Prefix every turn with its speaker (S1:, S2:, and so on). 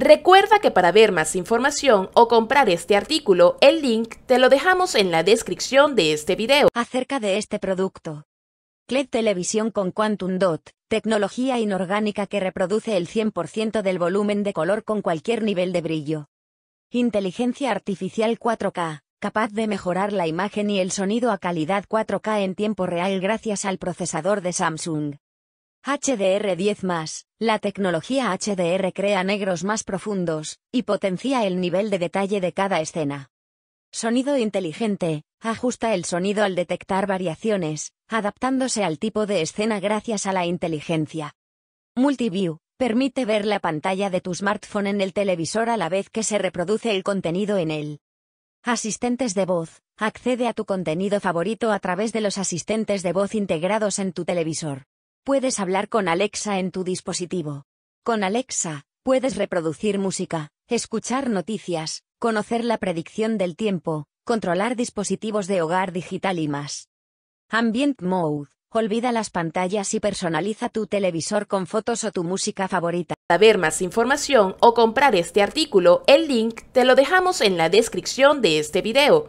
S1: Recuerda que para ver más información o comprar este artículo, el link te lo dejamos en la descripción de este video. Acerca de este producto.
S2: CLED Televisión con Quantum Dot, tecnología inorgánica que reproduce el 100% del volumen de color con cualquier nivel de brillo. Inteligencia artificial 4K, capaz de mejorar la imagen y el sonido a calidad 4K en tiempo real gracias al procesador de Samsung. HDR10+, la tecnología HDR crea negros más profundos, y potencia el nivel de detalle de cada escena. Sonido inteligente, ajusta el sonido al detectar variaciones, adaptándose al tipo de escena gracias a la inteligencia. Multiview, permite ver la pantalla de tu smartphone en el televisor a la vez que se reproduce el contenido en él. Asistentes de voz, accede a tu contenido favorito a través de los asistentes de voz integrados en tu televisor puedes hablar con Alexa en tu dispositivo. Con Alexa, puedes reproducir música, escuchar noticias, conocer la predicción del tiempo, controlar dispositivos de hogar digital y más. Ambient Mode.
S1: Olvida las pantallas y personaliza tu televisor con fotos o tu música favorita. Para ver más información o comprar este artículo, el link te lo dejamos en la descripción de este video.